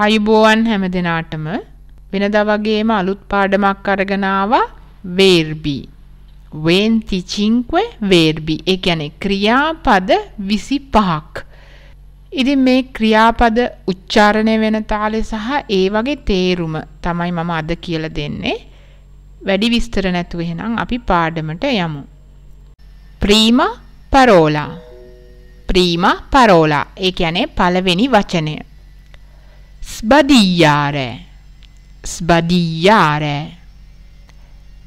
ආයුබෝවන් හැම දෙනාටම වෙනදා වගේම අලුත් පාඩමක් අරගෙන ආවා වේර්බි. වෙන්ති චින්ක්වේ වේර්බි. ඒ කියන්නේ ක්‍රියාපද 25ක්. ඉතින් මේ ක්‍රියාපද උච්චාරණය වෙන තාලය සහ ඒ වගේ තේරුම තමයි මම අද කියලා දෙන්නේ. වැඩි විස්තර නැතුව එහෙනම් අපි පාඩමට යමු. ප්‍රීමා පරෝලා. ප්‍රීමා පරෝලා. ඒ කියන්නේ පළවෙනි වචනය. ස්බඩියාරේ ස්බඩියාරේ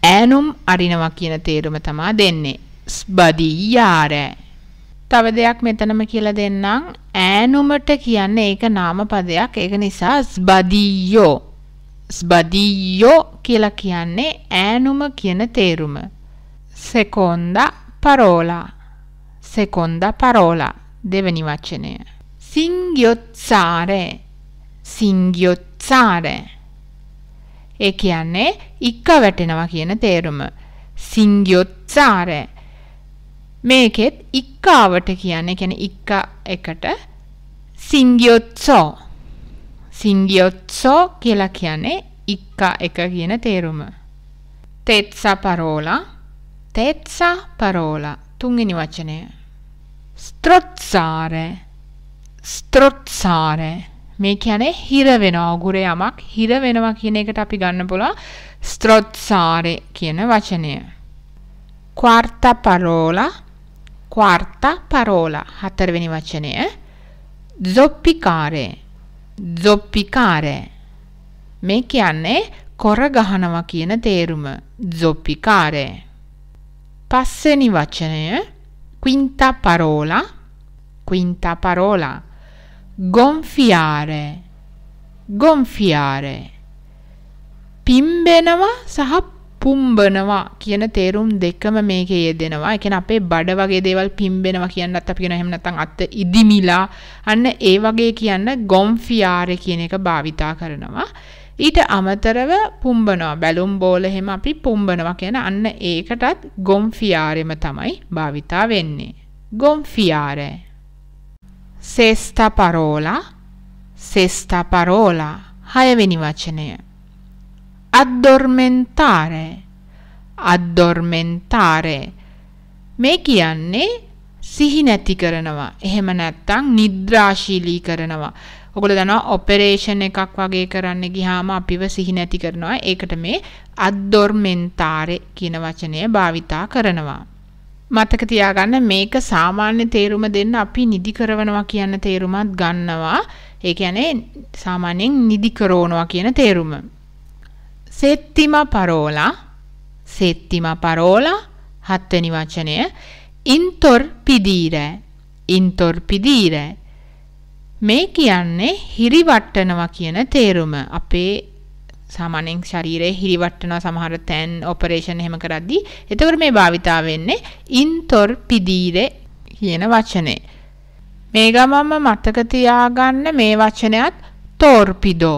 ඈනුම් අරිනවා කියන තේරුම තමා දෙන්නේ ස්බඩියාරේ තව දෙයක් මෙතනම කියලා දෙන්නම් ඈනුමට කියන්නේ ඒක නාම පදයක් ඒක නිසා ස්බඩියෝ ස්බඩියෝ කියලා කියන්නේ ඈනුම කියන තේරුම සෙකොන්දා පරෝලා සෙකොන්දා පරෝලා දෙවෙනි වචනය සිංයොත්සාරේ සිංගියොත්සාරය. ඒ කියන්නේ ඉක්ක වැටෙනවා කියන තේරුම. සිංගියොත්සාරය. මේකෙත් ඉක්කාවට කියන්නේ කියන්නේ ඉක්ක එකට සිංගියොත්සෝ. සිංගියොත්සෝ කියලා කියන්නේ ඉක්ක එක කියන තේරුම. තෙත්සා පරෝලා තෙත්සා පරෝලා තුන්වෙනි වචනය. ස්ත්‍රොත්සාරය. ස්ත්‍රොත්සාරය මේ කියන්නේ හිර වෙනවා. ගුරයමක් හිර වෙනවා කියන එකට අපි ගන්න පුළුවන් strozzare කියන වචනය. quarta parola quarta parola හතරවෙනි වචනය zoppicare zoppicare මේ කියන්නේ කොර ගහනවා කියන තේරුම zoppicare පස්වෙනි වචනය quinta parola quinta parola gonfiare gonfiare පිම්බෙනවා සහ පුම්බනවා කියන තේරුම් දෙකම මේකේ යෙදෙනවා. ඒ කියන්නේ අපේ බඩ වගේ දේවල් පිම්බෙනවා කියනත් අපි කියනවා එහෙම නැත්නම් අත ඉදිමිලා අන්න ඒ වගේ කියන්න ගොම්ෆියාරේ කියන එක භාවිතා කරනවා. ඊට අමතරව පුම්බනවා බැලුම් බෝල එහෙම අපි පුම්බනවා කියන අන්න ඒකටත් ගොම්ෆියාරෙම තමයි භාවිතා වෙන්නේ. ගොම්ෆියාරේ සේස්ථා පරෝලා සේස්ථා පරෝලා හයවෙනි වචනය අද්දොර්මෙන්තාරය අද්දොර්මෙන්තාරය මේ කියන්නේ සිහි නැති කරනවා එහෙම නැත්තම් නිද්‍රාශීලී කරනවා ඔගොල්ලෝ දන්නවා ඔපරේෂන් එකක් වගේ කරන්න ගියාම අපිව සිහි නැති කරනවා ඒකට මේ අද්දොර්මෙන්තාරේ කියන වචනය භාවිතා කරනවා මතක තියාගන්න මේක සාමාන්‍ය තේරුම දෙන්න අපි නිදි කරවනවා කියන තේරුමත් ගන්නවා. ඒ කියන්නේ සාමාන්‍යයෙන් නිදි කරවනවා කියන තේරුම. සෙත්තිම පරෝලා සෙත්තිම පරෝලා හත්වෙනි වචනය ඉන්තොර්පිදීර ඉන්තොර්පිදීර මේ කියන්නේ හිරිවට්ටනවා කියන තේරුම. අපේ සාමාන්‍යයෙන් ශරීරයේ හිරිවට්ටනවා සමහර තැන් ඔපරේෂන් එහෙම කරද්දී. එතකොට මේ භාවිතා වෙන්නේ ඉන්තොර්පිදීරේ කියන වචනේ. මේ ගමම මතක තියාගන්න මේ වචනයත් තෝර්පිඩෝ.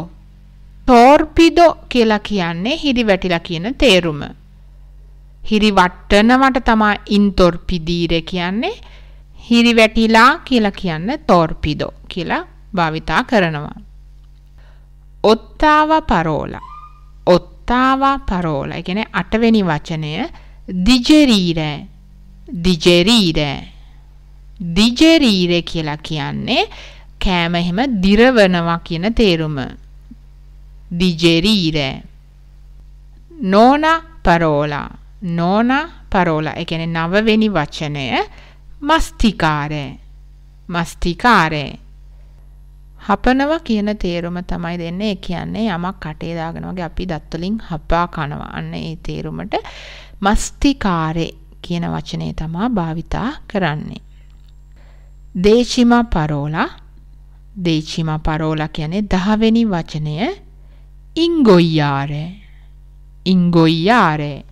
තෝර්පිඩෝ කියලා කියන්නේ හිරිවැටිලා කියන තේරුම. හිරිවට්ටනවට තමයි ඉන්තොර්පිදීරේ කියන්නේ. හිරිවැටිලා කියලා කියන්න තෝර්පිඩෝ කියලා භාවිතා කරනවා. ඔත්තාව පරෝල ඔත්තාව පරෝල එකන අටවෙනි වචනය දිජරීරෑ දිජරීරෑ දිජරීර කියලා කියන්නේ කෑම එහෙම දිරවනවා කියන තේරුම දිජරීරෑ නෝනා පරෝලා නෝනා පරෝලා එකන නවවෙනි වචනය මස්තිකාරෑ මස්තිකාරෑ හපනවා කියන තේරුම තමයි දෙන්නේ. ඒ කියන්නේ යමක් කටේ දාගෙන වගේ අපි දත් වලින් හපා කනවා. අන්න ඒ තේරුමට මස්තිකාරේ කියන වචනේ තමයි භාවිතා කරන්නේ. දේචිමා පරෝලා දේචිමා පරෝලා කියන්නේ 10 වෙනි වචනය ඉංගොයියාරේ. ඉංගොයියාරේ.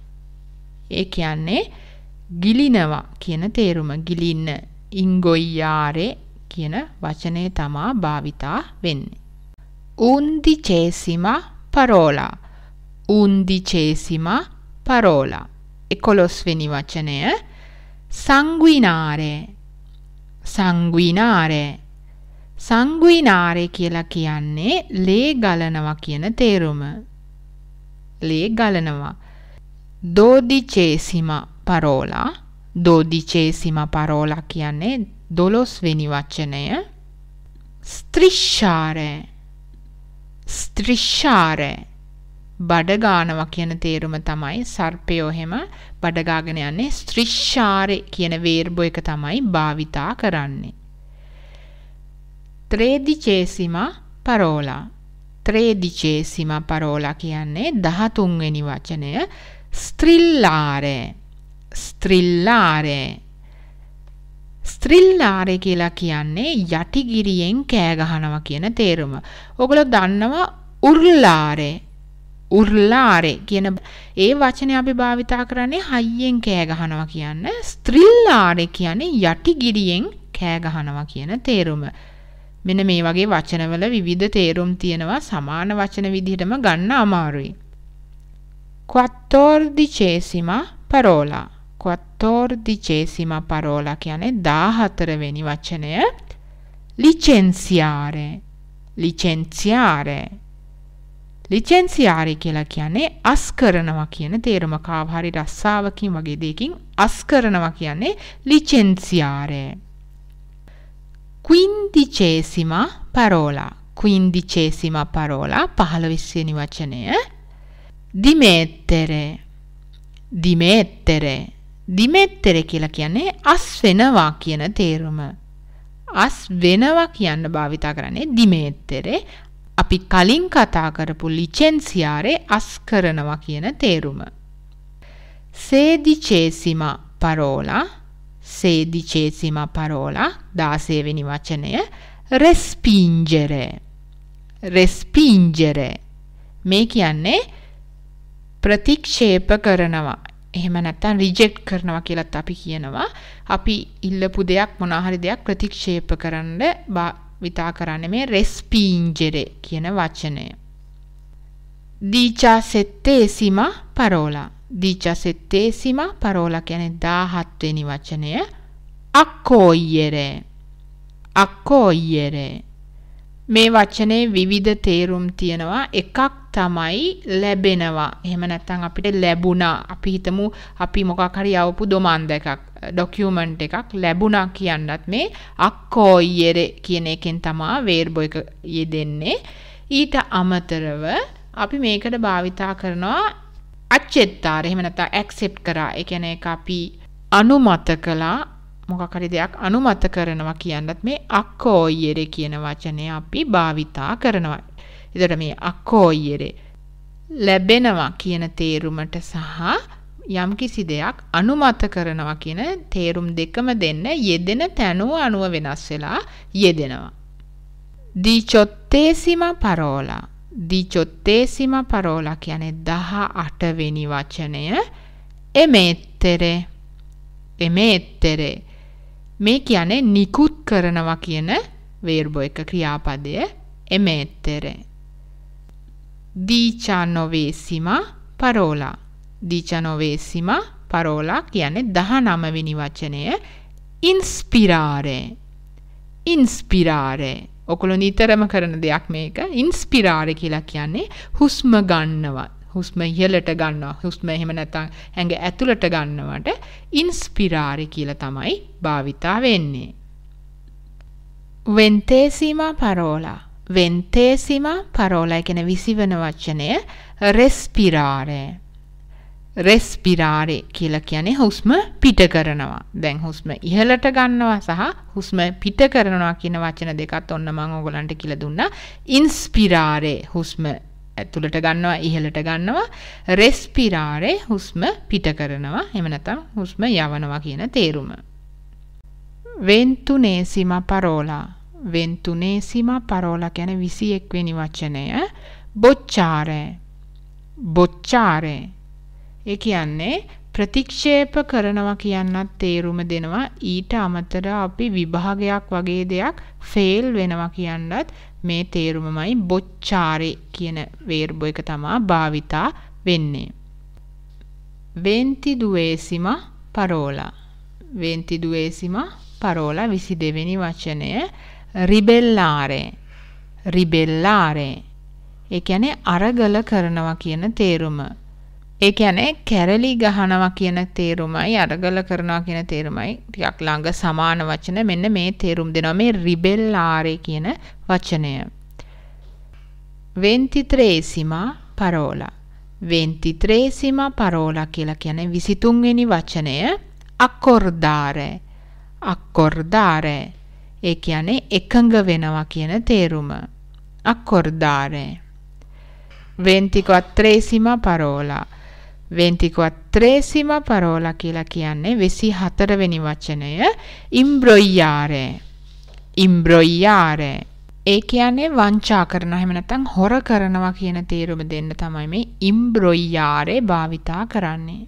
ඒ කියන්නේ ගිලිනවා කියන තේරුම. ගිලින්න ඉංගොයියාරේ කියන වචනය තමා භාවිතා වෙන්නේ. උන්දිචේසිම පරෝලා උන්දිචේසිම පරෝලා එකොළොස්වෙනි වචනය සංගුිනාරේ සංගුිනාරේ සංගුිනාරේ කියලා කියන්නේ ලේ ගලනවා කියන තේරුම. ලේ ගලනවා. දෝදිචේසිම පරෝලා දෝදිචේසිම පරෝලා කියන්නේ දොළොස්වෙනි වචනය ස්ත්‍රිශ්ෂාරය ස්ත්‍රිශ්ෂාරය බඩගානවා කියන තේරුම තමයි සර්පයෝ හැම බඩගාගෙන යන්නේ ස්ත්‍රිශ්ෂාරය කියන වේර්බෝ එක තමයි භාවිතා කරන්නේ. ත්‍රේදිචේසිමා පරෝලා ත්‍රේදිචේසිමා පරෝලා කියන්නේ 13 වෙනි වචනය ස්ත්‍රිල්ලාරය ස්ත්‍රිල්ලාරය ස්ත්‍රිල්ලාරය කියලා කියන්නේ යටිගිරියෙන් කෑ ගහනවා කියන තේරුම. ඔගොල්ලෝ දන්නවා උර්ලාරේ උර්ලාරේ කියන ඒ වචනේ අපි භාවිතා කරන්නේ හයියෙන් කෑ ගහනවා කියන්න. ස්ත්‍රිල්ලාරේ කියන්නේ යටිගිරියෙන් කෑ ගහනවා කියන තේරුම. මෙන්න මේ වගේ වචනවල විවිධ තේරුම් තියෙනවා සමාන වචන විදිහටම ගන්න අමාරුයි. quattordi cesima parola quattordicesima parola che ane dahatr venivacene eh? licenziare licenziare licenziare la ලිචෙන්සියාරය කියලා කියන්නේ අස් කරනවා cavari තේරුම කාවහරි රස්සාවකින් වගේ දෙයකින් අස් කරනවා කියන්නේ licenziare quindicesima parola quindicesima parola 15 වෙනි වචනය dimettere dimettere දිමෙත්තර කියලා කියන්නේ අස් වෙනවා කියන තේරුම. අස් වෙනවා කියන්න භාවිතා කරන්නේ දිමෙත්තරේ අපි කලින් කතා කරපු ලිචෙන්සියාරේ අස් කරනවා කියන තේරුම. සේදිචේසිම පරෝලා සේදිචේසිම පරෝලා 16 වෙනි වචනය රෙස්පින්ජරේ රෙස්පින්ජරේ මේ කියන්නේ ප්‍රතික්ෂේප කරනවා එහෙම නැත්තම් රිජෙක්ට් කරනවා කියලත් අපි කියනවා. අපි ඉල්ලපු දෙයක් මොනාහරි දෙයක් ප්‍රතික්ෂේප කරන්න භාවිතා කරන්නේ මේ රෙස්පීන්ජරේ කියන වචනය. දීචාසෙත්තේසිම පරෝලා. දීචාසෙත්තේසිම පරෝලා කියන්නේ 17 වෙනි වචනය. අක්කෝයරේ. අක්කෝයරේ. මේ වචනේ විවිධ තේරුම් තියෙනවා. එකක් තමයි ලැබෙනවා එහෙම නැත්තං අපිට ලැබුණා අපි හිතමු අපි මොකක් හරි යවපු දොමන්ද එකක් ඩොකියුමන්ට් එකක් ලැබුණා කියන්නත් මේ අක්කෝයියරෙ කියන එකෙන් තමා වේර්බෝ එක යෙදෙන්නේ ඊට අමතරව අපි මේකට භාවිතා කරනවා අච්චෙත්තාර එහෙම නැත්නම් ඇක්සෙප්ට් කරා. ඒ කියන්නේ ඒක අපි අනුමත කළා මොකක් හරි දෙයක් අනුමත කරනවා කියනවත් මේ අක්කෝයියරේ කියන වචනය අපි භාවිතා කරනවා. එතකොට මේ අකෝයරේ ලැබෙනවා කියන තේරුමට සහ යම් කිසි දෙයක් අනුමත කරනවා කියන තේරුම් දෙකම දෙන්න යෙදෙන තැනුව අනුව වෙනස් වෙලා යෙදෙනවා. දිචොත්තේසිම පරෝලා. දිචොත්තේසිම පරෝලා කියන්නේ 18 වෙනි වචනය එමෙත්තරේ. එමෙත්තරේ. මේ කියන්නේ නිකුත් කරනවා කියන වේර්බෝ එක ක්‍රියාපදය එමෙත්තරේ. දීචානොවේසිම පරෝලා. දීචනොවේසිම පරෝලා කියන්නේ දහනමවෙනි වචනය ඉන්ස්පිරාරේ. ඉන්ස්පිරාරේ. ඔකුළු නිතරම කරන දෙයක් මේක ඉන්ස්පිරාර කියලා කියන්නේ හුස්ම ගන්නවා. හුස්ම ඉහලට ගන්නවා හුස්ම එහෙම නැතන් ඇඟ ඇතුළට ගන්නවට ඉන්ස්පිරාරි කියල තමයි භාවිතා වෙන්නේ. වෙන්තේසීම පරෝලා ventesima parola එකන විසිවන වචනය රෙස්පිරාරය. රෙස්පිරාරය කියල කියන්නේ හුස්ම පිට කරනවා. දැන් හුස්ම ඉහළට ගන්නවා සහ හුස්ම පිට කරනවා කියන වචන දෙකත් ඔන්න මං ඕගලන්ට කියල දුන්නා. ඉන්ස්පිරාරේ හුස්ම ඇතුළට ගන්නවා ඉහළට ගන්නවා රෙස්පිරාරේ හුස්ම පිට කරනවා එමනතම් හුස්ම යවනවා කියන තේරුම. වෙන්තුනේසිම පරෝලා ventunesima parola e eh? e කියන 21 වෙනි වචනය බොච්චාරය. බොච්චාරය. ඒ කියන්නේ ප්‍රතික්ෂේප කරනවා කියන්නත් තේරුම දෙනවා ඊට අමතර අපි විභාගයක් වගේ දෙයක් ෆේල් වෙනවා කියන්නත් මේ තේරුමමයි බොච්චාරේ කියන වේර්බ එක තමා භාවිතා වෙන්නේ. වෙන්තිදුවේසිම පරෝලා. වෙන්තිදුවේසිම පරෝලා 22 වෙනි වචනය රිබෙල්ලාරේ රිබෙල්ලාරේ ඒ කියන්නේ අරගල කරනවා කියන තේරුම. ඒ කියන්නේ කැරලි ගහනවා කියන තේරුමයි අරගල කරනවා කියන තේරුමයි ටිකක් ළඟ සමාන වචන මෙන්න මේ තේරුම් දෙනවා මේ රිබෙල්ලාරේ කියන වචනය. 23 parola 23 parola කියලා කියන්නේ 23 වෙනි වචනය accordare accordare ඒ කියන්නේ එකඟ වෙනවා කියන තේරුම. accordare. 24 parola. 24 parola කියලා කියන්නේ 24 වෙනි වචනය imbrogliare. imbrogliare. ඒ කියන්නේ වංචා කරනවා එහෙම නැත්නම් හොර කරනවා කියන තේරුම දෙන්න තමයි මේ imbrogliare භාවිතා කරන්නේ.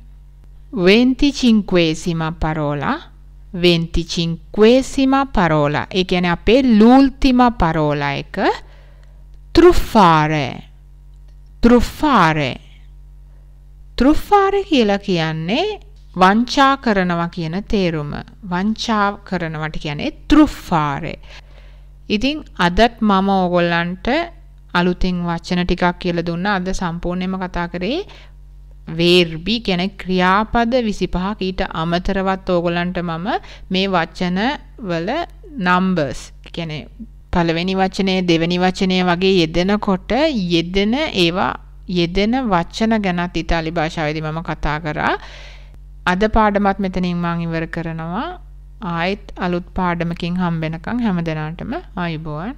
25 parola 25esima parola. ඒ කියන්නේ අපේ l'ultima parola එක truffare. truffare. truffare කියලා කියන්නේ වංචා කරනවා කියන තේරුම. වංචා කරනවට කියන්නේ truffare. ඉතින් අදත් මම ඕගොල්ලන්ට අලුතින් වචන ටිකක් කියලා දුන්නා. අද සම්පූර්ණයෙන්ම කතා කරේ වේර්බි කියන ක්‍රියාපද 25ක ඊට අමතරවත් ඕගොල්ලන්ට මම මේ වචන වල numbers කියන්නේ පළවෙනි වචනේ දෙවෙනි වචනේ වගේ යෙදෙනකොට යෙදෙන ඒවා යෙදෙන වචන ගැනත් ඉතාලි භාෂාවේදී මම කතා කරා. අද පාඩමත් මෙතනින් මම ඉවර කරනවා. ආයෙත් අලුත් පාඩමකින් හම්බ වෙනකන් හැමදෙනාටම ආයුබෝවන්.